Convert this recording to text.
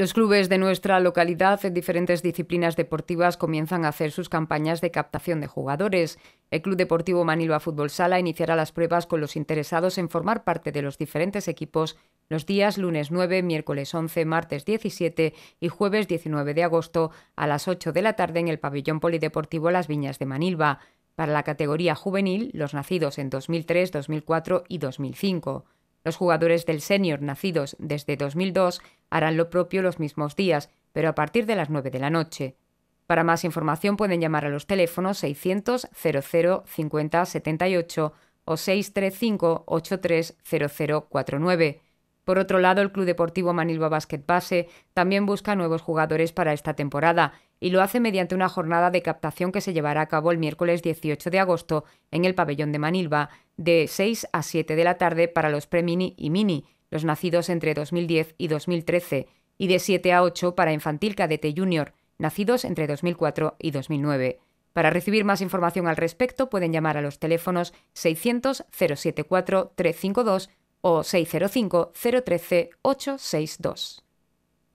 Los clubes de nuestra localidad en diferentes disciplinas deportivas comienzan a hacer sus campañas de captación de jugadores. El Club Deportivo Manilva Fútbol Sala iniciará las pruebas con los interesados en formar parte de los diferentes equipos los días lunes 9, miércoles 11, martes 17 y jueves 19 de agosto a las 8 de la tarde en el pabellón polideportivo Las Viñas de Manilva, para la categoría juvenil los nacidos en 2003, 2004 y 2005. Los jugadores del senior nacidos desde 2002 Harán lo propio los mismos días, pero a partir de las 9 de la noche. Para más información pueden llamar a los teléfonos 600 00 50 78 o 635 83 830049. Por otro lado, el Club Deportivo Manilva Basket Base también busca nuevos jugadores para esta temporada y lo hace mediante una jornada de captación que se llevará a cabo el miércoles 18 de agosto en el pabellón de Manilva de 6 a 7 de la tarde para los pre-mini y mini los nacidos entre 2010 y 2013, y de 7 a 8 para infantil cadete junior, nacidos entre 2004 y 2009. Para recibir más información al respecto pueden llamar a los teléfonos 600-074-352 o 605-013-862.